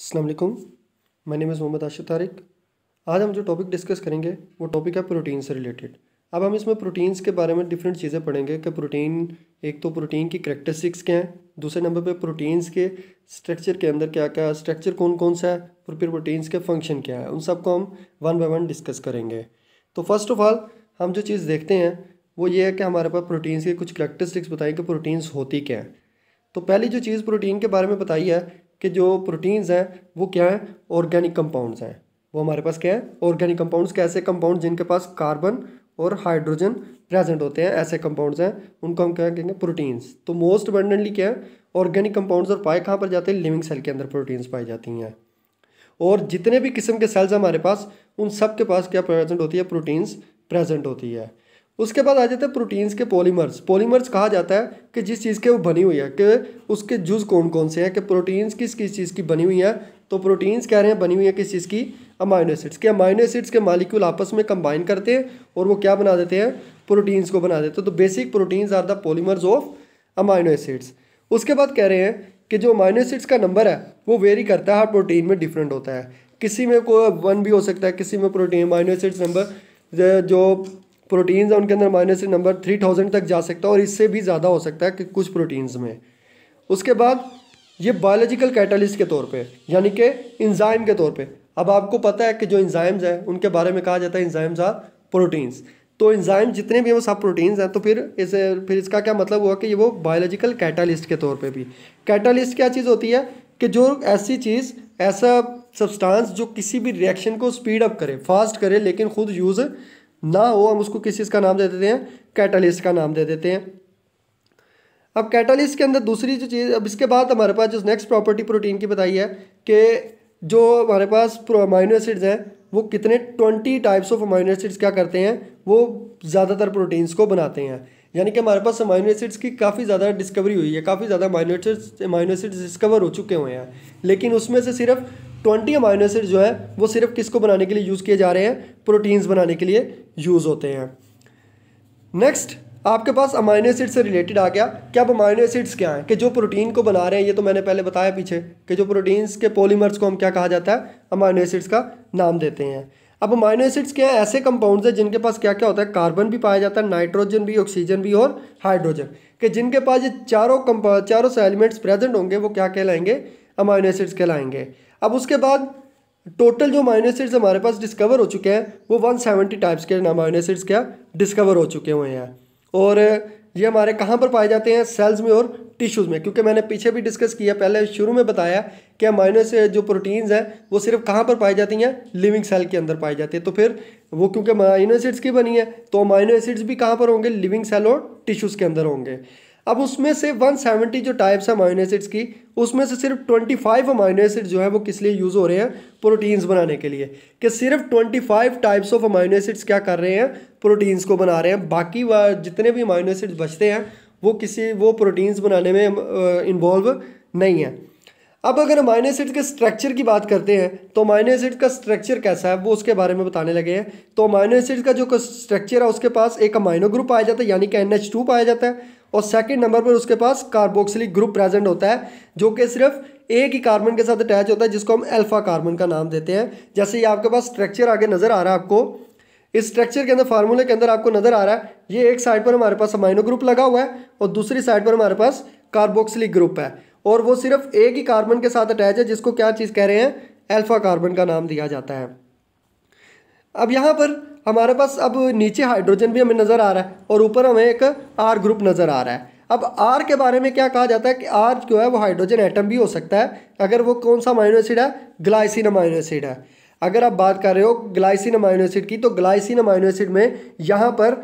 असलम मैं name is Mohammad Asif Tariq आज हम जो टॉपिक डिस्कस करेंगे वो टॉपिक है प्रोटीन से रिलेटेड अब हम इसमें प्रोटीन्स के बारे में डिफरेंट चीज़ें पढ़ेंगे कि प्रोटीन एक तो प्रोटीन की करेक्टरिस्टिक्स क्या हैं दूसरे नंबर पे प्रोटीन्स के स्ट्रक्चर के अंदर क्या क्या स्ट्रक्चर कौन कौन सा है और फिर प्रोटीन्स के फंक्शन क्या है उन सबको हम वन बाई वन डिस्कस करेंगे तो फर्स्ट ऑफ ऑल हम जो चीज़ देखते हैं वो ये है कि हमारे पास प्रोटीन्स के कुछ करेक्टरिस्टिक्स बताएँ कि प्रोटीन्स होती क्या हैं तो पहली जो चीज़ प्रोटीन के बारे में बताई है कि जो प्रोटीन्स हैं वो क्या हैं ऑर्गेनिक कंपाउंड्स हैं वो हमारे पास क्या है ऑर्गेनिक कंपाउंड्स के ऐसे कंपाउंड जिनके पास कार्बन और हाइड्रोजन प्रेजेंट होते हैं ऐसे कंपाउंड्स हैं उनको हम क्या कहेंगे प्रोटीन्स तो मोस्ट अबंडेंटली क्या है ऑर्गेनिक कंपाउंड्स और पाए कहाँ पर जाते हैं लिविंग सेल के अंदर प्रोटीन्स पाई जाती हैं और जितने भी किस्म के सेल्स हमारे पास उन सब के पास क्या प्रेजेंट होती है प्रोटीन्स प्रेजेंट होती है उसके बाद आ जाते हैं प्रोटीन्स के पॉलीमर्स पॉलीमर्स कहा जाता है कि जिस चीज़ के वो बनी हुई है कि उसके जुज कौन कौन से हैं कि प्रोटीन्स किस किस चीज़ की बनी हुई है तो प्रोटीन्स कह रहे हैं बनी हुई है किस चीज़ की अमाइनो एसिड्स के अमाइनो एसिड्स के मालिक्यूल आपस में कंबाइन करते हैं और वो क्या बना देते हैं प्रोटीन्स को बना देते हैं तो basic proteins are the polymers of amino acids उसके बाद कह रहे हैं कि जो अमाइनो एसिड्स का नंबर है वो वेरी करता है हर प्रोटीन में डिफरेंट होता है किसी में कोई वन भी हो सकता है किसी में प्रोटीन अमाइनो एसिड्स नंबर जो प्रोटीन्स उनके अंदर माइनस नंबर थ्री थाउजेंड तक जा सकता है और इससे भी ज़्यादा हो सकता है कि कुछ प्रोटीन्स में उसके बाद ये बायोलॉजिकल कैटलिस्ट के तौर पे यानी कि इंजाइम के तौर पे अब आपको पता है कि जो इंजाइम्स हैं उनके बारे में कहा जाता है इंजाइम्स आर प्रोटीन्स तो इंजाइम जितने भी हैं वो सब प्रोटीन्स हैं तो फिर इसे फिर इसका क्या मतलब हुआ कि ये वो बायोलॉजिकल कैटालिस्ट के तौर पर भी कैटालिस्ट क्या चीज़ होती है कि जो ऐसी चीज़ ऐसा सब्सटेंस जो किसी भी रिएक्शन को स्पीड अप करे फास्ट करे लेकिन खुद यूज़ ना हो हम उसको किस चीज़ का नाम दे देते हैं कैटलिस्ट का नाम दे देते हैं अब कैटलिस्ट के अंदर दूसरी जो चीज़ अब इसके बाद हमारे पास जो नेक्स्ट प्रॉपर्टी प्रोटीन की बताई है कि जो हमारे पास अमाइनो एसिड्स हैं वो कितने twenty types of amino acids क्या करते हैं वो ज़्यादातर प्रोटीन्स को बनाते हैं यानी कि हमारे पास अमाइनो एसिड्स की काफ़ी ज़्यादा डिस्कवरी हुई है काफ़ी ज़्यादा amino acids amino acids discover हो चुके हुए हैं लेकिन उसमें से सिर्फ ट्वेंटी अमाइनो एसिड जो है वो सिर्फ किसको बनाने के लिए यूज़ किए जा रहे हैं प्रोटीन्स बनाने के लिए यूज़ होते हैं नेक्स्ट आपके पास अमाइनो एसिड से रिलेटेड आ गया कि अब अमाइनो एसिड्स क्या हैं कि जो प्रोटीन को बना रहे हैं ये तो मैंने पहले बताया पीछे कि जो प्रोटीन्स के पोलीमर्स को हम क्या कहा जाता है अमाइनो एसिड्स का नाम देते हैं अब अमाइनो एसिड्स क्या हैं ऐसे कंपाउंड्स हैं जिनके पास क्या क्या होता है कार्बन भी पाया जाता है नाइट्रोजन भी ऑक्सीजन भी और हाइड्रोजन कि जिनके पास ये चारों कंपाउंड चारों एलिमेंट्स प्रेजेंट होंगे वो क्या कहलाएंगे अमाइनो एसिड्स कहलाएंगे अब उसके बाद टोटल जो माइनो एसिड्स हमारे पास डिस्कवर हो चुके हैं वो वन सेवेंटी टाइप्स के माइनो एसिड्स क्या डिस्कवर हो चुके हुए हैं और ये हमारे कहाँ पर पाए जाते हैं सेल्स में और टिश्यूज़ में क्योंकि मैंने पीछे भी डिस्कस किया पहले शुरू में बताया कि माइनो से जो प्रोटीन्स हैं वो सिर्फ कहाँ पर पाई जाती हैं लिविंग सेल के अंदर पाई जाती है तो फिर वो क्योंकि माइनो एसिड्स की बनी है तो माइनो एसिड्स भी कहाँ पर होंगे लिविंग सेल और टिश्यूज़ के अंदर होंगे अब उसमें से 170 जो टाइप्स हैं अमाइनो एसिड्स की उसमें से सिर्फ 25 अमाइनो एसिड जो है वो किस लिए यूज़ हो रहे हैं प्रोटीन्स बनाने के लिए कि सिर्फ 25 टाइप्स ऑफ अमाइनो एसिड्स क्या कर रहे हैं प्रोटीन्स को बना रहे हैं बाकी जितने भी अमाइनो एसिड्स बचते हैं वो किसी वो प्रोटीन्स बनाने में इन्वॉल्व नहीं है अब अगर अमाइनो एसिड के स्ट्रक्चर की बात करते हैं तो अमाइनो एसिड का स्ट्रक्चर कैसा है वो उसके बारे में बताने लगे हैं तो अमाइनो एसिड का जो स्ट्रक्चर है उसके पास एक अमाइनो ग्रुप पाया जाता है यानी कि एन एच टू पाया जाता है और सेकंड नंबर पर उसके पास कार्बोक्सिलिक ग्रुप प्रेजेंट होता है जो कि सिर्फ एक ही कार्बन के साथ अटैच होता है जिसको हम अल्फा कार्बन का नाम देते हैं जैसे ये आपके पास स्ट्रक्चर आगे नज़र आ रहा है आपको इस स्ट्रक्चर के अंदर फार्मूले के अंदर आपको नज़र आ रहा है ये एक साइड पर हमारे पास अमाइनो ग्रुप लगा हुआ है और दूसरी साइड पर हमारे पास कार्बोक्सिलिक ग्रुप है और वो सिर्फ एक ही कार्बन के साथ अटैच है जिसको क्या चीज़ कह रहे हैं अल्फा कार्बन का नाम दिया जाता है अब यहाँ पर हमारे पास अब नीचे हाइड्रोजन भी हमें नज़र आ रहा है और ऊपर हमें एक आर ग्रुप नज़र आ रहा है अब आर के बारे में क्या कहा जाता है कि आर जो है वो हाइड्रोजन एटम भी हो सकता है अगर वो कौन सा अमाइनो एसिड है ग्लाइसिन अमाइनो एसिड है अगर आप बात कर रहे हो ग्लाइसिन अमाइनो एसिड की तो ग्लाइसिन अमाइनो एसिड में यहाँ पर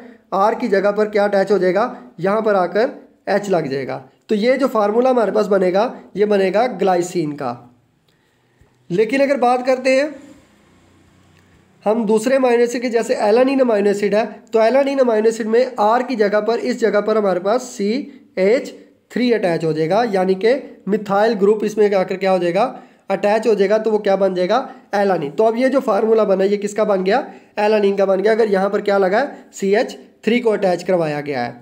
आर की जगह पर क्या अटैच हो जाएगा यहाँ पर आकर एच लग जाएगा तो ये जो फार्मूला हमारे पास बनेगा ये बनेगा ग्लाइसिन का लेकिन अगर बात करते हैं हम दूसरे माइनो एसिड के जैसे एलानिन अमाइनो एसिड है तो एलानिन अमाइनो एसिड में आर की जगह पर इस जगह पर हमारे पास सी एच थ्री अटैच हो जाएगा यानी कि मिथाइल ग्रुप इसमें आकर क्या हो जाएगा अटैच हो जाएगा तो वो क्या बन जाएगा एलानी तो अब ये जो फार्मूला बना ये किसका बन गया एलानिन का बन गया अगर यहाँ पर क्या लगा है सी एच थ्री को अटैच करवाया गया है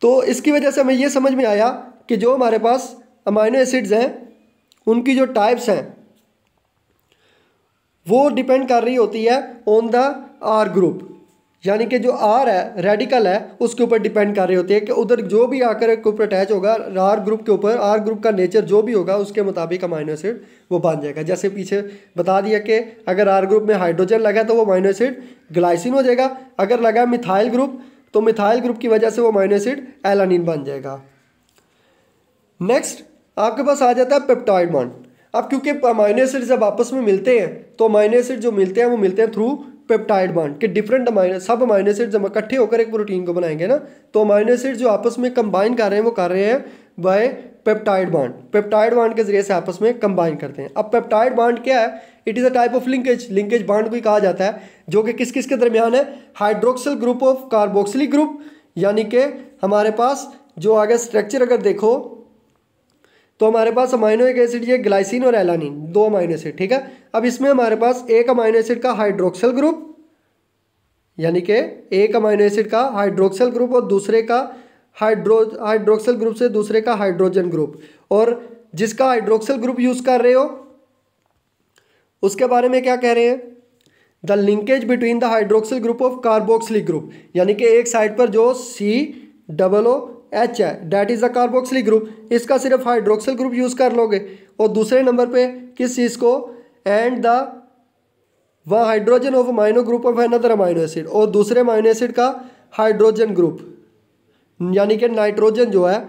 तो इसकी वजह से हमें ये समझ में आया कि जो हमारे पास अमाइनो एसिड्स हैं उनकी जो टाइप्स हैं वो डिपेंड कर रही होती है ऑन द आर ग्रुप यानी कि जो आर है रेडिकल है उसके ऊपर डिपेंड कर रही होती है कि उधर जो भी आकर के ऊपर अटैच होगा आर ग्रुप के ऊपर आर ग्रुप का नेचर जो भी होगा उसके मुताबिक अमाइनो एसिड वो बन जाएगा जैसे पीछे बता दिया कि अगर आर ग्रुप में हाइड्रोजन लगा तो वो अमाइनो एसिड ग्लाइसिन हो जाएगा अगर लगा मिथाइल ग्रुप तो मिथाइल ग्रुप की वजह से वो अमाइनो एसिड एलानिन बन जाएगा नेक्स्ट आपके पास आ जाता है पेप्टाइड बॉन्ड अब क्योंकि अमाइनो एसिड जब आपस में मिलते हैं तो अमाइनो एसिड जो मिलते हैं वो मिलते हैं थ्रू पेप्टाइड बॉन्ड के डिफरेंट अमाइनो सब अमाइनो एसिड जब इकट्ठे होकर एक प्रोटीन को बनाएंगे ना तो अमाइनो एसिड जो आपस में कंबाइन कर रहे हैं वो कर रहे हैं by peptide bond peptide bond के जरिए से आपस में कंबाइन करते हैं अब पेप्टाइड बॉन्ड क्या है it is a type of linkage linkage bond को कहा जाता है जो कि किस किस के दरमियान है hydroxyl group of carboxylic group यानी कि हमारे पास जो आगे स्ट्रक्चर अगर देखो तो हमारे पास अमाइनो एक एसिड ये ग्लाइसिन और एलानिन दो अमाइनो एसिड ठीक है अब इसमें हमारे पास एक अमाइनो एसिड का हाइड्रोक्सल ग्रुप यानी कि एक अमाइनो एसिड का हाइड्रोक्सल ग्रुप और दूसरे का हाइड्रो हाइड्रोक्सल ग्रुप से दूसरे का हाइड्रोजन ग्रुप और जिसका हाइड्रोक्सल ग्रुप यूज़ कर रहे हो उसके बारे में क्या कह रहे हैं the linkage between the hydroxyl group of carboxylic group यानी कि एक साइड पर जो सी डबल ओ एच है that is the carboxylic group इसका सिर्फ हाइड्रोक्सिल ग्रुप यूज़ कर लोगे और दूसरे नंबर पे किस चीज़ को एंड द व hydrogen of amino group of another amino acid और दूसरे अमाइनो एसिड का हाइड्रोजन ग्रुप यानी कि नाइट्रोजन जो है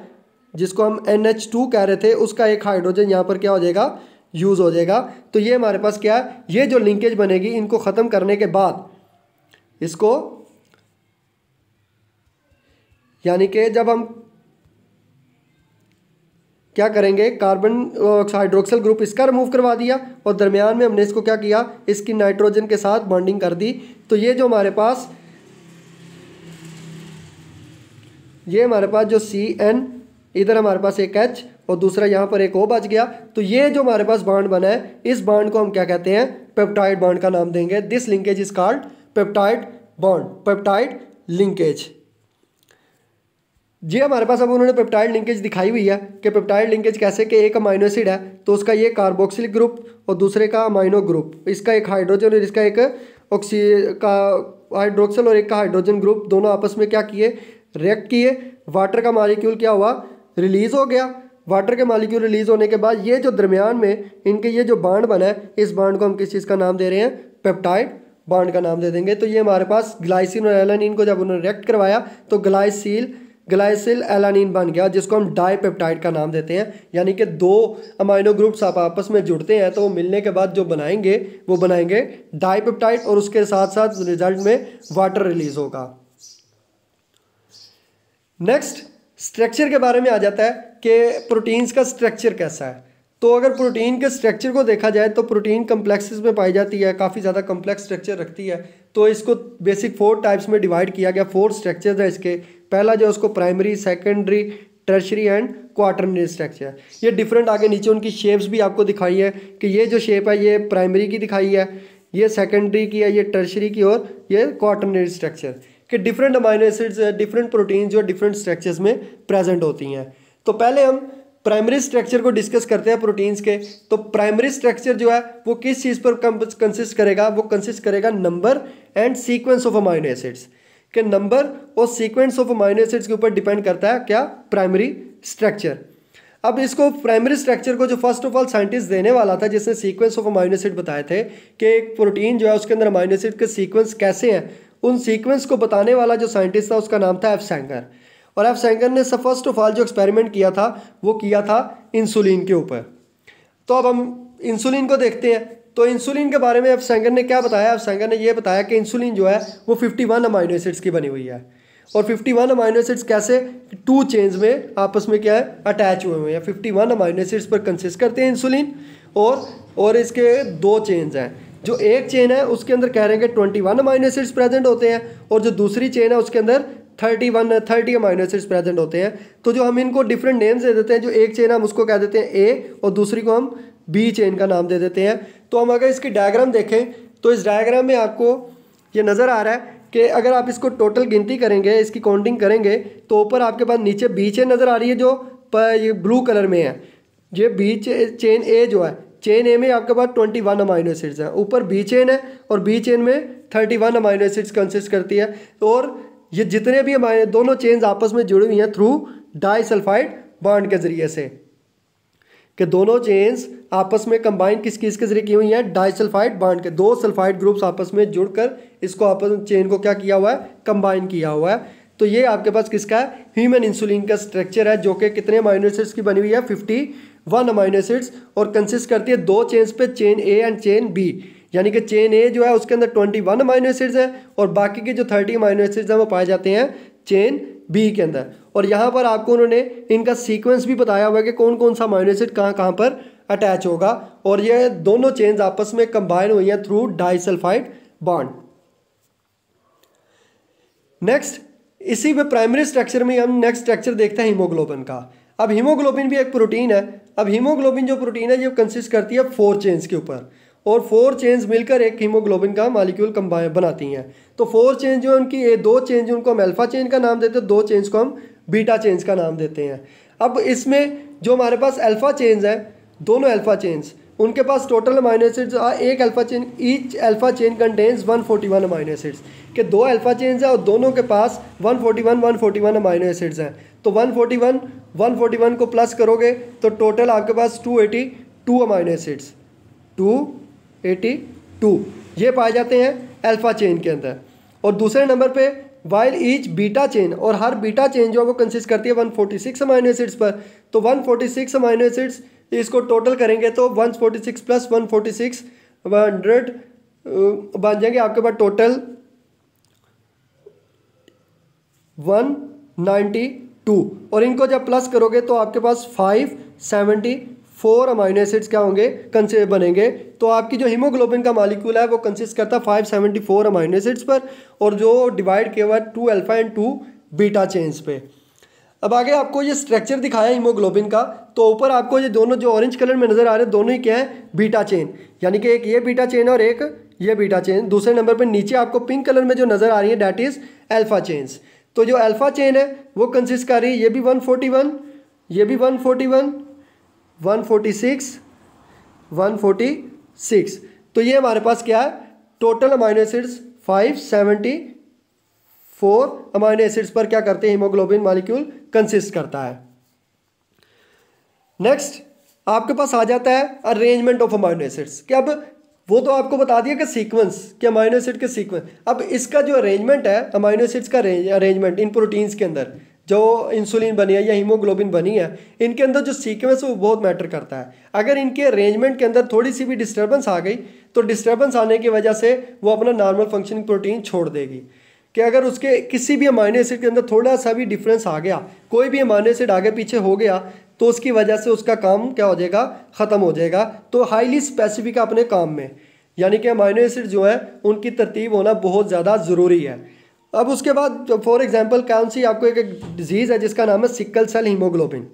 जिसको हम एन एच टू कह रहे थे उसका एक हाइड्रोजन यहाँ पर क्या हो जाएगा यूज़ हो जाएगा तो ये हमारे पास क्या है ये जो लिंकेज बनेगी इनको ख़त्म करने के बाद इसको यानी कि जब हम क्या करेंगे कार्बन हाइड्रोक्सल ग्रुप इसका रिमूव करवा दिया और दरमियान में हमने इसको क्या किया इसकी नाइट्रोजन के साथ बॉन्डिंग कर दी तो ये जो हमारे पास ये हमारे पास जो सी एन इधर हमारे पास एक एच और दूसरा यहाँ पर एक ओ बच गया तो ये जो हमारे पास बाड बना है इस बाड को हम क्या कहते हैं पेप्टाइड बाड का नाम देंगे this linkage is called peptide bond peptide linkage जी हमारे पास अब उन्होंने पेप्टाइड लिंकेज दिखाई हुई है कि पेप्टाइड लिंकेज कैसे कि एक अमाइनो एसिड है तो उसका ये कार्बोक्सिल ग्रुप और दूसरे का अमाइनो ग्रुप इसका एक हाइड्रोजन और इसका एक ऑक्सी का हाइड्रोक्सिल और एक का हाइड्रोजन ग्रुप दोनों आपस में क्या किए रिएक्ट किए वाटर का मालिक्यूल क्या हुआ रिलीज़ हो गया वाटर के मालिक्यूल रिलीज़ होने के बाद ये जो दरमियान में इनके ये जो बाड बना है इस बाड को हम किस चीज़ का नाम दे रहे हैं पेप्टाइड बाड का नाम दे देंगे तो ये हमारे पास ग्लाइसिन और एलानिन को जब उन्होंने रिएक्ट करवाया तो ग्लाइसिल ग्लाइसिल एलानिन बन गया जिसको हम डाईपेप्टाइड का नाम देते हैं यानी कि दो अमाइनो ग्रुप्स आप आपस में जुड़ते हैं तो वो मिलने के बाद जो बनाएंगे वो बनाएंगे डाईपेप्टाइड और उसके साथ साथ रिजल्ट में वाटर रिलीज होगा नेक्स्ट स्ट्रक्चर के बारे में आ जाता है कि प्रोटीन्स का स्ट्रक्चर कैसा है तो अगर प्रोटीन के स्ट्रक्चर को देखा जाए तो प्रोटीन कम्प्लेक्सेस में पाई जाती है काफ़ी ज़्यादा कम्प्लेक्स स्ट्रक्चर रखती है तो इसको बेसिक फोर टाइप्स में डिवाइड किया गया फोर स्ट्रक्चर्स है इसके पहला जो है उसको primary secondary tertiary and quaternary structure ये डिफरेंट आगे नीचे उनकी शेप्स भी आपको दिखाई है कि ये जो शेप है ये प्राइमरी की दिखाई है ये सेकेंडरी की है ये टर्शरी की और ये क्वार्टरनरी स्ट्रक्चर कि different amino acids different protein जो डिफरेंट स्ट्रक्चर्स में प्रेजेंट होती हैं तो पहले हम प्राइमरी स्ट्रक्चर को डिस्कस करते हैं प्रोटीन्स के तो प्राइमरी स्ट्रक्चर जो है वो किस चीज़ पर कंसिस्ट करेगा वो कंसिस्ट करेगा number and sequence of amino acids के नंबर और सीक्वेंस ऑफ अमाइनो एसिड्स के ऊपर डिपेंड करता है क्या प्राइमरी स्ट्रक्चर अब इसको प्राइमरी स्ट्रक्चर को जो फर्स्ट ऑफ ऑल साइंटिस्ट देने वाला था जिसने सीक्वेंस ऑफ अमाइनो एसिड बताए थे कि एक प्रोटीन जो है उसके अंदर अमाइनो एसिड के सीक्वेंस कैसे हैं उन सीक्वेंस को बताने वाला जो साइंटिस्ट था उसका नाम था एफ सेंगर और एफ सेंगर ने सब फर्स्ट ऑफ ऑल जो एक्सपेरिमेंट किया था वो किया था इंसुलिन के ऊपर तो अब हम इंसुलिन को देखते हैं तो इंसुलिन के बारे में अब सेंगर ने क्या बताया अब सेंगर ने यह बताया कि इंसुलिन जो है वो 51 वन अमाइनो एसिड्स की बनी हुई है और 51 वन अमाइनो एसिड्स कैसे टू चेन्स में आपस में क्या है अटैच हुए हुए हैं 51 वन अमाइनो एसिड्स पर कंसिस्ट करते हैं इंसुलिन और और इसके दो चेंज हैं जो एक चेन है उसके अंदर कह रहे हैं कि twenty one amino acids present होते हैं और जो दूसरी चेन है उसके अंदर thirty one thirty amino acids present होते हैं तो जो हम इनको डिफरेंट नेम्स दे देते हैं जो एक चेन हम उसको कह देते हैं ए और दूसरी को हम बी चेन का नाम दे देते हैं तो हम अगर इसकी डायग्राम देखें तो इस डायग्राम में आपको ये नज़र आ रहा है कि अगर आप इसको टोटल गिनती करेंगे इसकी काउंटिंग करेंगे तो ऊपर आपके पास नीचे बी चेन नज़र आ रही है जो पर ये ब्लू कलर में है ये बी चेन ए जो है चेन ए में आपके पास ट्वेंटी वन अमाइनो एसिड्स हैं ऊपर बी चेन है और बी चेन में thirty one amino acids consist करती है और ये जितने भी अमाइनो दोनों चेन्स आपस में जुड़ी हुई हैं थ्रू डाई सल्फाइड बाड के ज़रिए से कि दोनों चेन्स आपस में कंबाइन किस किस के जरिए की हुई हैं डाइसल्फाइड बांड के दो सल्फाइड ग्रुप्स आपस में जुड़कर इसको आपस में चेन को क्या किया हुआ है कंबाइन किया हुआ है तो ये आपके पास किसका है ह्यूमन इंसुलिन का स्ट्रक्चर है जो कि कितने अमाइनो एसिड्स की बनी हुई है फिफ्टी वन अमाइनो एसिड्स और कंसिस्ट करती है दो चेन्स पे chain A and chain B यानी कि चेन ए जो है उसके अंदर ट्वेंटी वन अमाइनो एसिड्स हैं और बाकी के जो थर्टी अमाइनो एसिड्स हैं वो पाए जाते हैं चेन बी के अंदर और यहाँ पर आपको उन्होंने इनका सीक्वेंस भी बताया हुआ है कि कौन कौन सा अमाइनो एसिड कहाँ कहाँ पर अटैच होगा और ये दोनों चेन्स आपस में कंबाइन हुई हैं थ्रू डाइसल्फाइड बॉन्ड नेक्स्ट इसी पे प्राइमरी स्ट्रक्चर में हम नेक्स्ट स्ट्रक्चर देखते हैं हीमोग्लोबिन का अब हीमोग्लोबिन भी एक प्रोटीन है अब हीमोग्लोबिन जो प्रोटीन है ये कंसिस्ट करती है फोर चेन्स के ऊपर और फोर चेन्स मिलकर एक हीमोग्लोबिन का मालिक्यूल कंबाइन बनाती हैं तो फोर चेंज जो है उनकी ये दो चेंज उनको हम अल्फा चेन का नाम देते हैं दो चेन्स को हम बीटा चेन्स का नाम देते हैं अब इसमें जो हमारे पास अल्फा चेन्स है दोनों अल्फ़ा चेन्स उनके पास टोटल अमाइनो एसिड्स और एक alpha chain each alpha chain contains 141 amino acids के दो अल्फ़ा चेन्स हैं और दोनों के पास 141 141 अमाइनो एसिड्स हैं तो 141 141 को प्लस करोगे तो टोटल आपके पास 282 अमाइनो एसिड्स 282 ये पाए जाते हैं अल्फ़ा चेन के अंदर और दूसरे नंबर पर वाइल ईच बीटा चेन और हर बीटा चेन जो है वो कंसिस्ट करती है 146 अमाइनो एसिड्स पर तो 146 अमाइनो एसिड्स इसको टोटल करेंगे तो one forty six plus one forty six hundred बन जाएंगे आपके पास टोटल वन नाइन्टी टू और इनको जब प्लस करोगे तो आपके पास five seventy four amino acids क्या होंगे कंसे बनेंगे तो आपकी जो हीमोग्लोबिन का मालिक्यूल है वो कंसिस्ट करता है five seventy four amino acids पर और जो डिवाइड किया हुआ है two alpha and two beta chains पे अब आगे आपको ये स्ट्रक्चर दिखाया हीमोग्लोबिन का तो ऊपर आपको ये दोनों जो ऑरेंज कलर में नज़र आ रहे हैं दोनों ही क्या है बीटा चेन यानी कि एक ये बीटा चेन और एक ये बीटा चेन दूसरे नंबर पर नीचे आपको पिंक कलर में जो नज़र आ रही है डैट इज़ एल्फ़ा चेन्स तो जो अल्फ़ा चेन है वो कंसिस्ट कर रही है ये भी वन ये भी वन फोर्टी सिक्स तो ये हमारे पास क्या है total amino acids five seventy four amino acids पर क्या करते हैं हीमोग्लोबिन मालिक्यूल कंसिस्ट करता है नेक्स्ट आपके पास आ जाता है अरेंजमेंट ऑफ अमाइनो एसिड्स कि अब वो तो आपको बता दिया कि सीक्वेंस कि अमाइनो एसिड के सीक्वेंस अब इसका जो अरेंजमेंट है अमाइनो एसिड्स का अरेंजमेंट इन प्रोटीन्स के अंदर जो इंसुलिन बनी है या हीमोग्लोबिन बनी है इनके अंदर जो सीक्वेंस है वो बहुत मैटर करता है अगर इनके अरेंजमेंट के अंदर थोड़ी सी भी डिस्टर्बेंस आ गई तो डिस्टर्बेंस आने की वजह से वो अपना नॉर्मल फंक्शनिंग प्रोटीन छोड़ देगी कि अगर उसके किसी भी अमाइनो एसिड के अंदर थोड़ा सा भी डिफरेंस आ गया कोई भी अमाइनो एसिड आगे पीछे हो गया तो उसकी वजह से उसका काम क्या हो जाएगा ख़त्म हो जाएगा तो हाईली स्पेसिफिक अपने काम में यानी कि अमाइनो एसिड जो है उनकी तरतीब होना बहुत ज़्यादा ज़रूरी है अब उसके बाद फॉर तो एग्ज़ाम्पल कौन सी आपको एक डिजीज़ है जिसका नाम है सिकल सेल हीमोग्लोबिन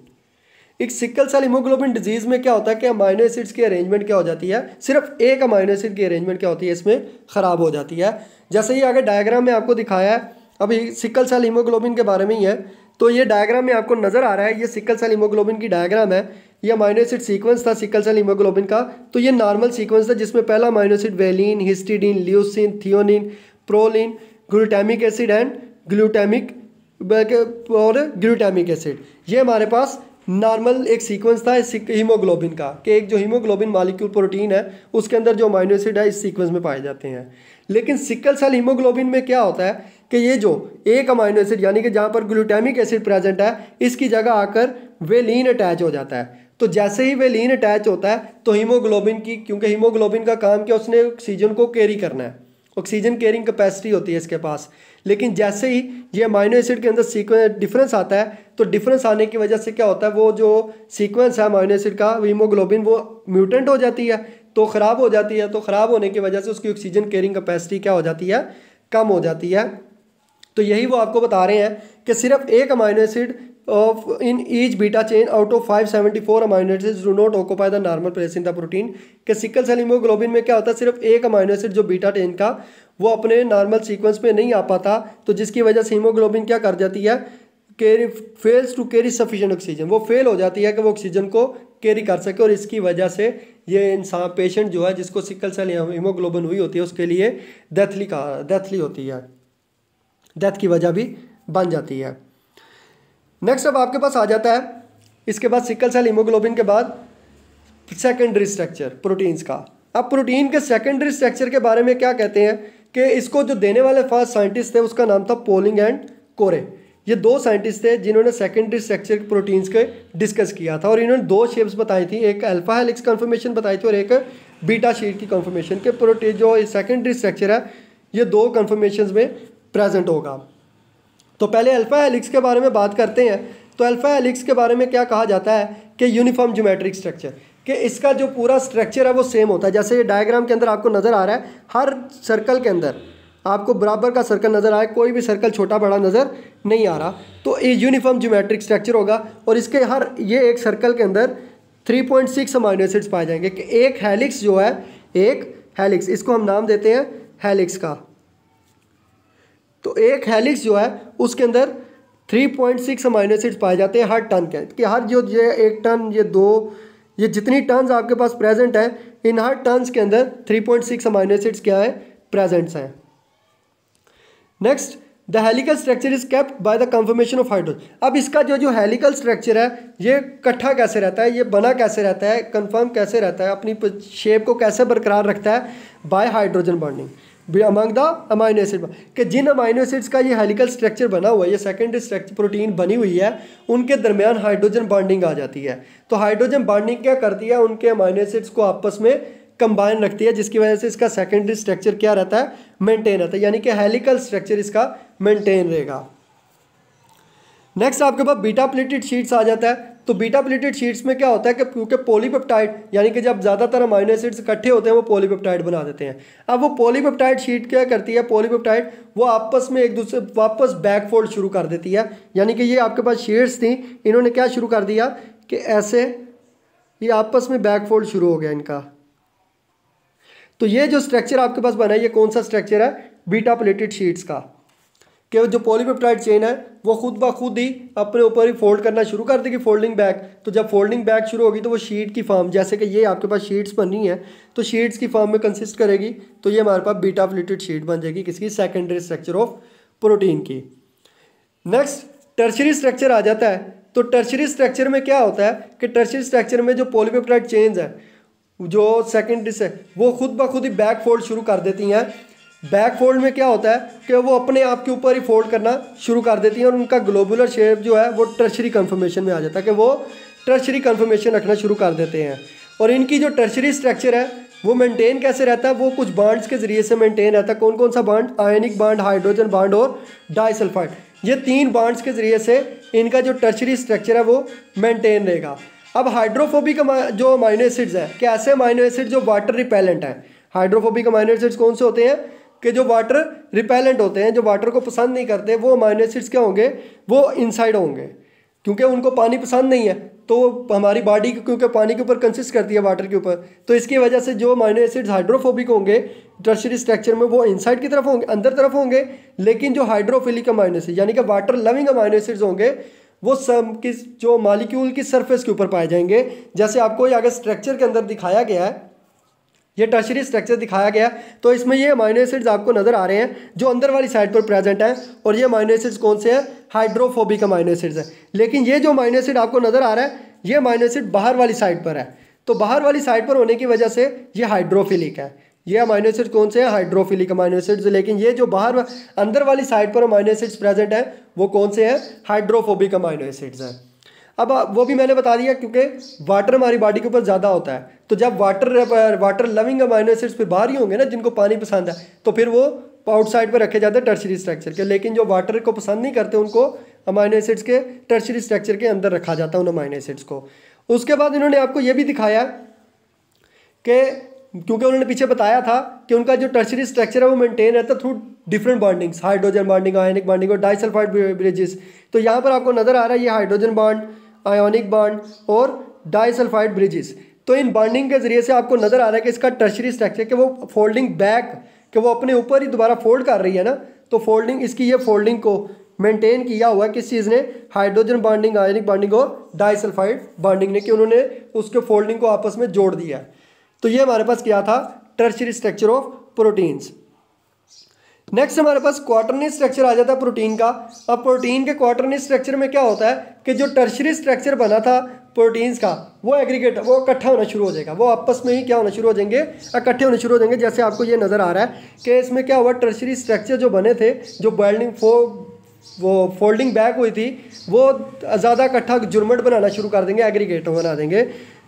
एक सिक्कल सेल हीमोग्लोबिन डिजीज में क्या होता है कि अमाइनो एसिड्स की अरेंजमेंट क्या हो जाती है सिर्फ एक अमाइनो एसिड की अरेंजमेंट क्या होती है इसमें ख़राब हो जाती है जैसे ये आगे डायग्राम में आपको दिखाया है अभी सिक्कल सेल हीमोग्लोबिन के बारे में ही है तो ये डायग्राम में आपको नज़र आ रहा है ये सिक्कल सेल हीमोग्लोबिन की डायग्राम है ये अमाइनो एसिड सीक्वेंस था सिकल सेल हीमोग्लोबिन का तो ये नॉर्मल सीक्वेंस था जिसमें पहला amino acid valine histidine leucine threonine proline glutamic acid and glutamic और ग्लूटामिक एसिड ये हमारे पास नॉर्मल एक सीक्वेंस था हीमोग्लोबिन का कि एक जो हीमोग्लोबिन मालिक्यूल प्रोटीन है उसके अंदर जो अमाइनो एसिड है इस सीक्वेंस में पाए जाते हैं लेकिन सिकल सेल हीमोग्लोबिन में क्या होता है कि ये जो एक अमाइनो एसिड यानी कि जहाँ पर ग्लूटामिक एसिड प्रेजेंट है इसकी जगह आकर वेलिन अटैच हो जाता है तो जैसे ही वेलिन अटैच होता है तो हीमोग्लोबिन की क्योंकि हीमोग्लोबिन का काम क्या उसने ऑक्सीजन को कैरी करना है ऑक्सीजन केयरिंग कैपेसिटी होती है इसके पास लेकिन जैसे ही ये अमाइनो एसिड के अंदर सीक्वेंस डिफरेंस आता है तो डिफरेंस आने की वजह से क्या होता है वो जो सीक्वेंस है अमाइनो एसिड का हीमोग्लोबिन वो म्यूटेंट हो जाती है तो ख़राब हो जाती है तो ख़राब होने की वजह से उसकी ऑक्सीजन केयरिंग कैपेसिटी क्या हो जाती है कम हो जाती है तो यही वो आपको बता रहे हैं कि सिर्फ एक amino acid of in each beta chain out of five seventy four amino acid do not occupy the normal place in the protein के सिकल सेल हीमोग्लोबिन में क्या होता है सिर्फ एक अमाइनो एसिड जो बीटा चेन का वो अपने नॉर्मल सीक्वेंस में नहीं आ पाता तो जिसकी वजह से हीमोग्लोबिन क्या कर जाती है carry fails to carry sufficient oxygen वो फेल हो जाती है कि वो ऑक्सीजन को कैरी कर सके और इसकी वजह से ये इंसान पेशेंट जो है जिसको सिकल सेल हीमोग्लोबिन हुई होती है उसके लिए डेथली का डेथली होती है डेथ की वजह भी बन जाती है नेक्स्ट अब आपके पास आ जाता है इसके बाद सिकल सेल हीमोग्लोबिन के बाद सेकेंडरी स्ट्रक्चर प्रोटीन्स का अब प्रोटीन के सेकेंडरी स्ट्रक्चर के बारे में क्या कहते हैं कि इसको जो देने वाले फर्स्ट साइंटिस्ट थे उसका नाम था पोलिंग एंड कोरे ये दो साइंटिस्ट थे जिन्होंने सेकेंडरी स्ट्रक्चर प्रोटीन्स के डिस्कस किया था और इन्होंने दो शेप्स बताई थी एक अल्फा हेलिक्स कन्फर्मेशन बताई थी और एक बीटा शीट की कन्फर्मेशन के प्रोटीन जो सेकेंडरी स्ट्रक्चर है ये दो कन्फर्मेशन में प्रेजेंट होगा तो पहले अल्फ़ा हेलिक्स के बारे में बात करते हैं तो अल्फ़ा हेलिक्स के बारे में क्या कहा जाता है कि यूनिफॉर्म ज्योमेट्रिक स्ट्रक्चर कि इसका जो पूरा स्ट्रक्चर है वो सेम होता है जैसे ये डायग्राम के अंदर आपको नज़र आ रहा है हर सर्कल के अंदर आपको बराबर का सर्कल नज़र आए कोई भी सर्कल छोटा बड़ा नज़र नहीं आ रहा तो ये यूनिफॉर्म ज्योमेट्रिक स्ट्रक्चर होगा और इसके हर ये एक सर्कल के अंदर 3.6 अमाइनो एसिड्स पाए जाएंगे कि एक हेलिक्स जो है एक हेलिक्स इसको हम नाम देते हैं हेलिक्स का तो एक हेलिक्स जो है उसके अंदर three point six amino acids पाए जाते हैं हर टन के कि हर जो ये एक टन ये दो ये जितनी टन आपके पास प्रेजेंट है इन हर टनस के अंदर three point six amino acids क्या है प्रेजेंट्स हैं next the helical structure is kept by the conformation of hydrogen अब इसका जो जो हेलिकल स्ट्रक्चर है ये इकट्ठा कैसे रहता है ये बना कैसे रहता है कंफर्म कैसे रहता है अपनी शेप को कैसे बरकरार रखता है by hydrogen bonding among the amino acid कि जिन अमाइनो एसिड्स का ये हेलिकल स्ट्रक्चर बना हुआ है ये सेकेंडरी स्ट्रक्चर प्रोटीन बनी हुई है उनके दरमियान हाइड्रोजन बॉन्डिंग आ जाती है तो हाइड्रोजन बॉन्डिंग क्या करती है उनके अमाइनो एसिड्स को आपस में कंबाइन रखती है जिसकी वजह से इसका सेकेंडरी स्ट्रक्चर क्या रहता है मेंटेन रहता है यानी कि हेलिकल स्ट्रक्चर इसका मेंटेन रहेगा नेक्स्ट आपके पास बीटा प्लेटेड शीट्स आ जाता है तो बीटा प्लेटेड शीट्स में क्या होता है कि क्योंकि पोलीपेप्टाइड यानी कि जब ज़्यादातर अमाइनो एसिड्स इकट्ठे होते हैं वो पोलीपेप्टाइड बना देते हैं अब वो पोलीपेप्टाइड शीट क्या करती है पोलीपेप्टाइड वो आपस में एक दूसरे वापस बैकफोल्ड शुरू कर देती है यानी कि ये आपके पास शीट्स थी इन्होंने क्या शुरू कर दिया कि ऐसे ये आपस में बैकफोल्ड शुरू हो गया इनका तो ये जो स्ट्रक्चर आपके पास बना है ये कौन सा स्ट्रक्चर है बीटा प्लेटेड शीट्स का कि जो पॉलीपेप्टाइड चेन है वो खुद ब खुद ही अपने ऊपर ही फोल्ड करना शुरू कर देगी फोल्डिंग बैक तो जब फोल्डिंग बैक शुरू होगी तो वो शीट की फॉर्म जैसे कि ये आपके पास शीट्स बननी है तो शीट्स की फॉर्म में कंसिस्ट करेगी तो ये हमारे पास बीटा फ्लिटेड शीट बन जाएगी किसकी सेकेंडरी स्ट्रक्चर ऑफ प्रोटीन की नेक्स्ट टर्शरी स्ट्रक्चर आ जाता है तो टर्शरी स्ट्रक्चर में क्या होता है कि टर्शरी स्ट्रक्चर में जो पोलिपेप्टाइड चेन्स है जो सेकेंडरी से वो खुद ब खुद ही बैक फोल्ड शुरू कर देती हैं बैक फोल्ड में क्या होता है कि वो अपने आप के ऊपर ही फोल्ड करना शुरू कर देती हैं और उनका ग्लोबुलर शेप जो है वो टर्शरी कन्फर्मेशन में आ जाता है कि वो टर्शरी कन्फर्मेशन रखना शुरू कर देते हैं और इनकी जो टर्शरी स्ट्रक्चर है वो मेंटेन कैसे रहता है वो कुछ बांड्स के ज़रिए से मेंटेन रहता है कौन कौन सा bond ionic bond hydrogen bond और डाइसल्फाइड ये तीन बांड्स के ज़रिए से इनका जो टर्शरी स्ट्रक्चर है वो मेंटेन रहेगा अब हाइड्रोफोबिक जो अमाइनो एसिड्स हैं कि ऐसे अमाइनो एसिड जो वाटर रिपेलेंट हैं हाइड्रोफोबिक अमाइनो एसिड्स कौन से होते हैं के जो वाटर रिपेलेंट होते हैं जो वाटर को पसंद नहीं करते वो अमाइनो एसिड्स क्या होंगे वो इनसाइड होंगे क्योंकि उनको पानी पसंद नहीं है तो हमारी बॉडी क्योंकि पानी के ऊपर कंसिस्ट करती है वाटर के ऊपर तो इसकी वजह से जो माइनो एसिड्स हाइड्रोफोबिक होंगे टर्शरी स्ट्रक्चर में वो इनसाइड की तरफ होंगे अंदर तरफ होंगे लेकिन जो हाइड्रोफिलिक अमाइनो एसिड यानी कि वाटर लविंग अमाइनो एसिड्स होंगे वो सम किस जो मालिक्यूल की सरफेस के ऊपर पाए जाएंगे जैसे आपको ये अगर स्ट्रक्चर के अंदर दिखाया गया है ये टर्शरी स्ट्रक्चर दिखाया गया तो इसमें ये अमाइनो एसिड्स आपको नजर आ रहे हैं जो अंदर वाली साइड पर प्रेजेंट हैं और ये अमाइनो एसिड्स कौन से हैं हाइड्रोफोबिक अमाइनो एसिड्स हैं लेकिन ये जो अमाइनो एसिड आपको नजर आ रहा है ये अमाइनो एसिड बाहर वाली साइड पर है तो बाहर वाली साइड पर होने की वजह से ये हाइड्रोफिलिक है ये अमाइनो एसिड कौन से हैं हाइड्रोफिलिक अमाइनो एसिड्स लेकिन ये जो बाहर अंदर वाली साइड पर अमाइनो एसिड्स प्रेजेंट हैं वो कौन से हैं हाइड्रोफोबिक अमाइनो एसिड्स हैं अब वो भी मैंने बता दिया क्योंकि वाटर हमारी बॉडी के ऊपर ज़्यादा होता है तो जब water water loving amino acids फिर बाहर ही होंगे ना जिनको पानी पसंद है तो फिर वो आउटसाइड पर रखे जाते हैं टर्शरी स्ट्रक्चर के लेकिन जो वाटर को पसंद नहीं करते उनको अमाइनो एसिड्स के टर्शरी स्ट्रक्चर के अंदर रखा जाता है उन अमाइनो एसिड्स को उसके बाद इन्होंने आपको ये भी दिखाया कि क्योंकि उन्होंने पीछे बताया था कि उनका जो टर्शरी स्ट्रक्चर है वो मेंटेन रहता through different bondings hydrogen bonding ionic bonding और डाइसल्फाइड ब्रिजेस तो यहाँ पर आपको नज़र आ रहा है ये हाइड्रोजन बॉन्ड आयोनिक बॉन्ड और डाइसल्फाइड ब्रिजेस तो इन बॉन्डिंग के जरिए से आपको नज़र आ रहा है कि इसका टर्शरी स्ट्रक्चर कि वो फोल्डिंग बैक कि वो अपने ऊपर ही दोबारा फोल्ड कर रही है ना तो फोल्डिंग इसकी ये फोल्डिंग को मेंटेन किया हुआ किस चीज़ ने हाइड्रोजन बॉन्डिंग आयोनिक बॉन्डिंग और डाइसल्फाइड बॉन्डिंग ने कि उन्होंने उसके फोल्डिंग को आपस में जोड़ दिया है तो ये हमारे पास क्या था tertiary structure of proteins next हमारे पास क्वार्टरनी स्ट्रक्चर आ जाता है प्रोटीन का अब प्रोटीन के क्वार्टरनी स्ट्रक्चर में क्या होता है कि जो टर्शरी स्ट्रक्चर बना था प्रोटीन्स का वो एग्रीगेट वो इकट्ठा होना शुरू हो जाएगा वो आपस में ही क्या होना शुरू हो जाएंगे इकट्ठे होने शुरू हो जाएंगे जैसे आपको ये नज़र आ रहा है कि इसमें क्या हुआ टर्शरी स्ट्रक्चर जो बने थे जो बॉइल्डिंग फो वो फोल्डिंग बैक हुई थी वो ज़्यादा इकट्ठा जुर्मट बनाना शुरू कर देंगे एग्रीगेट बना देंगे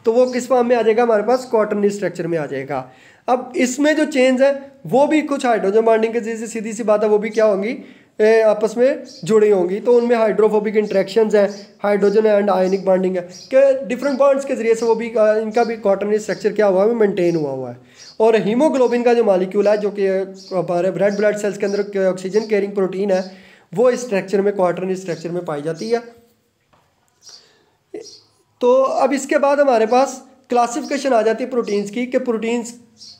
तो वो किस फॉर्म में आ जाएगा हमारे पास क्वार्टरनी स्ट्रक्चर में आ जाएगा अब इसमें जो चेंज है वो भी कुछ हाइड्रोजन बॉन्डिंग के जैसे सीधी सी बात है वो भी क्या होंगी ए, आपस में जुड़ी होंगी तो उनमें हाइड्रोफोबिक इंट्रैक्शन है हाइड्रोजन एंड आयनिक बॉन्डिंग है के डिफरेंट बॉन्ड्स के जरिए से वो भी इनका भी कॉटन स्ट्रक्चर क्या हुआ है मेंटेन हुआ हुआ है और हीमोग्लोबिन का जो मालिक्यूल है जो कि हमारे रेड ब्लड सेल्स के अंदर ऑक्सीजन केयरिंग प्रोटीन है वो स्ट्रक्चर में कॉटन स्ट्रक्चर में पाई जाती है तो अब इसके बाद हमारे पास क्लासिफिकेशन आ जाती है प्रोटीन्स की कि प्रोटीन्स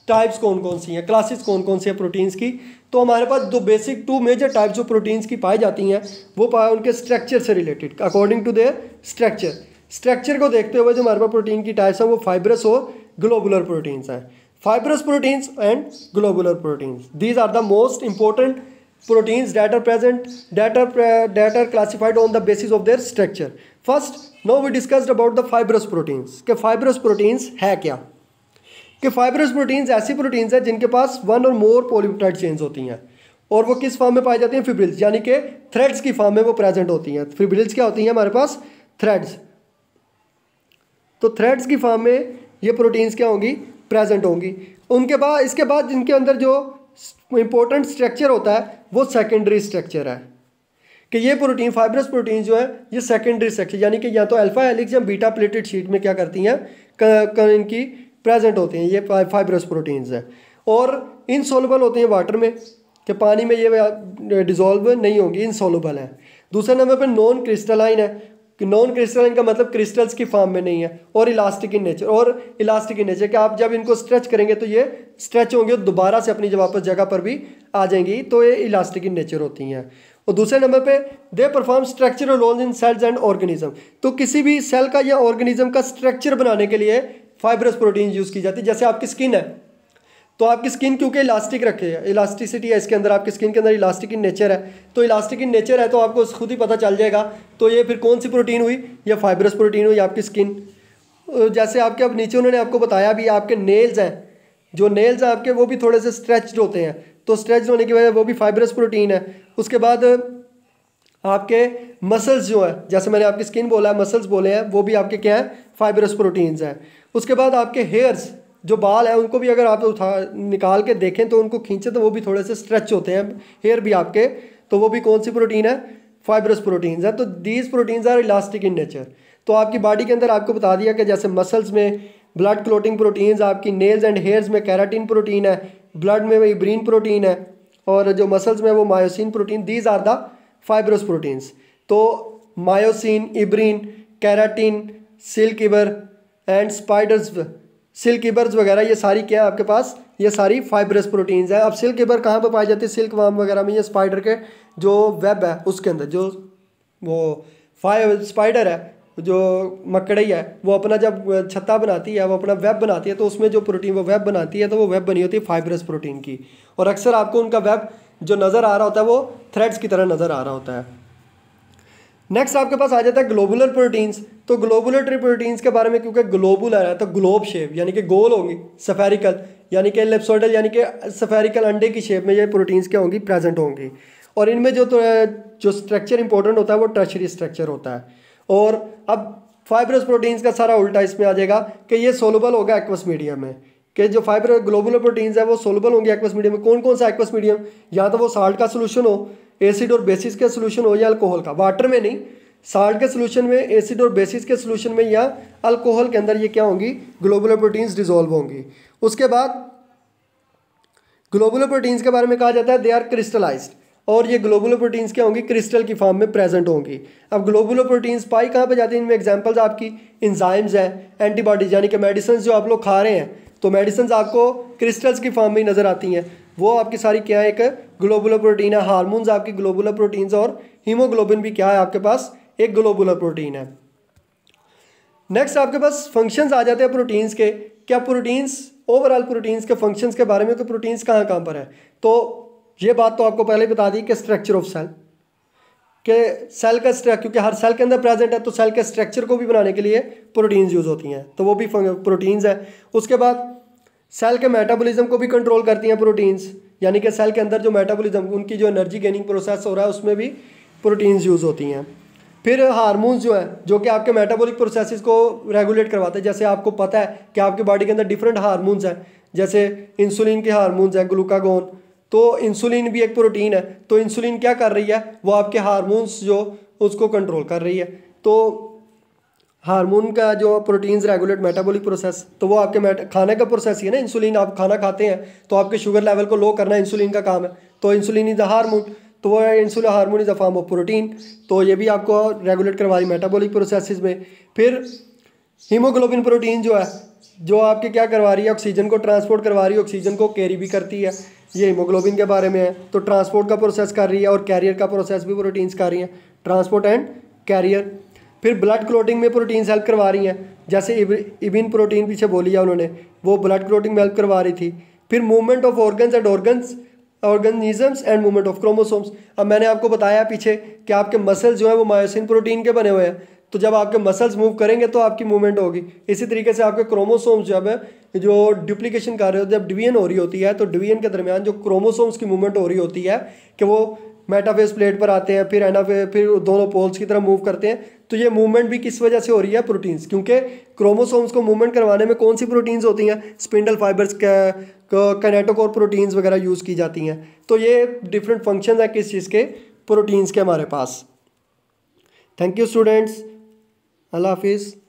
टाइप्स कौन कौन सी हैं क्लासेस कौन कौन सी हैं प्रोटीन्स की तो हमारे पास दो basic two major types of proteins की पाई जाती हैं वो पाए उनके स्ट्रक्चर से related according to their structure structure को देखते हुए जो हमारे पास प्रोटीन की टाइप्स हैं वो फाइब्रस और ग्लोबुलर प्रोटीन्स हैं fibrous proteins and globular proteins these are the most important proteins that are present that are that are classified on the basis of their structure first now we discussed about the fibrous proteins के fibrous proteins है क्या कि fibrous proteins ऐसी proteins हैं जिनके पास one और मोर पोलिप्टाइड change होती हैं और वो किस फॉर्म में पाई जाती हैं फिब्रिल्स यानी कि थ्रेड्स की फॉर्म में वो प्रेजेंट होती हैं फिब्रिल्स क्या होती हैं हमारे पास थ्रेड्स तो थ्रेड्स की फॉर्म में ये प्रोटीन्स क्या होंगी प्रेजेंट होंगी उनके बाद इसके बाद जिनके अंदर जो इंपॉर्टेंट स्ट्रक्चर होता है वो सेकेंडरी स्ट्रक्चर है कि ये प्रोटीन फाइब्रस प्रोटीन जो है ये सेकेंडरी सेक्शन यानी कि या तो अल्फा एलिक्स या बीटा प्लेटेड शीट में क्या करती हैं इनकी प्रेजेंट होती हैं ये फाइब्रस प्रोटीन्स हैं और इनसोलबल होते हैं वाटर में कि पानी में ये डिज़ोल्व नहीं होंगी इनसोलबल हैं दूसरे नंबर पर नॉन क्रिस्टलाइन है नॉन क्रिस्टलाइन का मतलब क्रिस्टल्स की फॉर्म में नहीं है और इलास्टिक इन नेचर और इलास्टिक इन नेचर कि आप जब इनको स्ट्रेच करेंगे तो ये स्ट्रेच होंगे और दोबारा से अपनी जब वापस जगह पर भी आ जाएंगी तो ये इलास्टिक इन नेचर होती हैं और दूसरे नंबर पे they perform structural role in cells and organism तो किसी भी सेल का या ऑर्गेनिज्म का स्ट्रक्चर बनाने के लिए फाइब्रस प्रोटीन यूज़ की जाती है जैसे आपकी स्किन है तो आपकी स्किन क्योंकि इलास्टिक रखे है इलास्टिसिटी है इसके अंदर आपकी स्किन के अंदर इलास्टिक इन नेचर है तो इलास्टिक इन नेचर है तो आपको खुद ही पता चल जाएगा तो ये फिर कौन सी प्रोटीन हुई या फाइब्रस प्रोटीन हुई आपकी स्किन जैसे आपके अब नीचे उन्होंने आपको बताया भी आपके नेल्स हैं जो नेल्स हैं आपके वो भी थोड़े से स्ट्रेच्ड होते हैं तो स्ट्रेच होने की वजह वो भी फाइब्रस प्रोटीन है उसके बाद आपके मसल्स जो हैं जैसे मैंने आपकी स्किन बोला है मसल्स बोले हैं वो भी आपके क्या हैं फाइबरस प्रोटीन्स हैं उसके बाद आपके हेयर्स जो बाल हैं उनको भी अगर आप उठा निकाल के देखें तो उनको खींचें तो वो भी थोड़े से स्ट्रेच होते हैं हेयर भी आपके तो वो भी कौन सी प्रोटीन है फाइबरस प्रोटीन्स हैं तो these proteins are elastic in nature तो आपकी बॉडी के अंदर आपको बता दिया कि जैसे मसल्स में ब्लड क्लोटिंग प्रोटीन्स आपकी नेल्स एंड हेयर्स में कैराटीन प्रोटीन है ब्लड में वही ब्रीन प्रोटीन है और जो मसल्स में वो myosin protein these are the fibrous proteins तो myosin fibrin keratin silk fibre and spiders silk fibres वगैरह ये सारी क्या है आपके पास ये सारी फाइब्रस प्रोटीन्स हैं अब सिल्क इबर कहाँ पर पाई जाती है सिल्क वाम वगैरह में ये स्पाइडर के जो वेब है उसके अंदर जो वो फाइव स्पाइडर है जो मकड़ी है वो अपना जब छत्ता बनाती है वो अपना वेब बनाती है तो उसमें जो प्रोटीन वो वेब बनाती है तो वो वेब बनी होती है फाइबरस प्रोटीन की और अक्सर आपको उनका वेब जो नज़र आ रहा होता है वो थ्रेड्स की तरह नज़र आ रहा होता है नेक्स्ट आपके पास आ जाता है ग्लोबुलर प्रोटीन्स तो ग्लोबुलर प्रोटीन्स के बारे में क्योंकि ग्लोबुलर है तो ग्लोब शेप यानी कि गोल होंगी सफेरिकल यानी कि लेप्सोडल यानी कि सफेरिकल अंडे की शेप में ये प्रोटीन्स क्या होंगी प्रेजेंट होंगी और इनमें जो तो जो स्ट्रक्चर इंपॉर्टेंट होता है वो टर्शरी स्ट्रक्चर होता है और अब फाइब्रस प्रोटीन्स का सारा उल्टा इसमें आ जाएगा कि ये सोलबल होगा एक्वस मीडियम में कि जो फाइबर ग्लोबुलर प्रोटीन्स है वो सोलबल होंगे एक्वस मीडियम में कौन कौन सा एक्वस मीडियम या तो वो साल्ट का सोल्यूशन हो एसिड और बेसिस के सोल्यूशन हो या अल्कोहल का वाटर में नहीं साल्ट के सोल्यूशन में एसिड और बेसिस के सोल्यूशन में या अल्कोहल के अंदर ये क्या होंगी ग्लोबुलर प्रोटीन्स डिजोल्व होंगी उसके बाद ग्लोबुलर प्रोटीन्स के बारे में कहा जाता है दे आर क्रिस्टलाइज्ड और ये ग्लोबुलो प्रोटीन्स क्या होंगी क्रिस्टल की फॉर्म में प्रेजेंट होंगी अब ग्लोबुलो प्रोटीन्स पाई कहाँ पे जाती हैं इनमें एग्जांपल्स आपकी इंजाइम्स हैं एंटीबॉडीज यानी कि मेडिसिन जो आप लोग खा रहे हैं तो मेडिसिन आपको क्रिस्टल्स की फॉर्म में नज़र आती हैं वो आपकी सारी क्या एक ग्लोबुलो प्रोटीन है हारमोन्स आपकी ग्लोबुलर प्रोटीन्स और हीमोग्लोबिन भी क्या है आपके पास एक ग्लोबुलर प्रोटीन है नेक्स्ट आपके पास फंक्शंस आ जाते हैं प्रोटीन्स के क्या प्रोटीन्स ओवरऑल प्रोटीन्स के फंक्शंस के बारे में तो प्रोटीन्स कहाँ कहाँ पर है तो ये बात तो आपको पहले बता दी कि स्ट्रक्चर ऑफ सेल के सेल का स्ट्रक क्योंकि हर सेल के अंदर प्रेजेंट है तो सेल के स्ट्रक्चर को भी बनाने के लिए प्रोटीन्स यूज़ होती हैं तो वो भी प्रोटीन्स है उसके बाद सेल के मेटाबॉलिज्म को भी कंट्रोल करती हैं प्रोटीन्स यानी कि सेल के अंदर जो मेटाबॉलिज्म उनकी जो एनर्जी गेनिंग प्रोसेस हो रहा है उसमें भी प्रोटीन्स यूज़ होती हैं फिर हारमोन्स जो हैं जो कि आपके मेटाबॉलिक प्रोसेस को रेगुलेट करवाते हैं जैसे आपको पता है कि आपकी बॉडी के अंदर डिफरेंट हारमोन्स हैं जैसे इंसुलिन के हारमोन्स हैं ग्लूकागोन तो इंसुलिन भी एक प्रोटीन है तो इंसुलिन क्या कर रही है वो आपके हारमोन्स जो उसको कंट्रोल कर रही है तो हार्मोन का जो प्रोटीन्स रेगुलेट मेटाबॉलिक प्रोसेस तो वो आपके मेट खाने का प्रोसेस ही है ना इंसुलिन आप खाना खाते हैं तो आपके शुगर लेवल को लो करना इंसुलिन का काम है तो इंसुलिन इज़ अ हार्मोन तो वो insulin hormone is a form of protein तो ये भी आपको रेगुलेट करवा रही मेटाबॉलिक प्रोसेस में फिर हीमोग्लोबिन प्रोटीन जो है जो आपके क्या करवा रही है ऑक्सीजन को ट्रांसपोर्ट करवा रही है ऑक्सीजन को कैरी भी करती है ये हीमोग्लोबिन के बारे में है तो ट्रांसपोर्ट का प्रोसेस कर रही है और कैरियर का प्रोसेस भी प्रोटीन्स कर रही हैं ट्रांसपोर्ट एंड कैरियर फिर ब्लड क्लोटिंग में प्रोटीन्स हेल्प करवा रही हैं जैसे इबिन प्रोटीन पीछे बोली है उन्होंने वो ब्लड क्लोटिंग में हेल्प करवा रही थी फिर movement of organs and organs organisms and movement of chromosomes अब मैंने आपको बताया पीछे कि आपके मसल जो है वो मायोसिन प्रोटीन के बने हुए हैं तो जब आपके मसल्स मूव करेंगे तो आपकी मूवमेंट होगी इसी तरीके से आपके क्रोमोसोम्स जब है जो डुप्लीकेशन कर रहे हो जब डिवीजन हो रही होती है तो डिवीजन के दरमियान जो क्रोमोसोम्स की मूवमेंट हो रही होती है कि वो मेटाफेस प्लेट पर आते हैं फिर एनाफे फिर दोनों पोल्स की तरह मूव करते हैं तो ये मूवमेंट भी किस वजह से हो रही है प्रोटीन्स क्योंकि क्रोमोसोम्स को मूवमेंट करवाने में कौन सी प्रोटीन्स होती हैं स्पिंडल फाइबर्स कनेटोकोर प्रोटीन्स वगैरह यूज़ की जाती हैं तो ये डिफरेंट फंक्शन है किस चीज़ के प्रोटीन्स के हमारे पास thank you students I love his.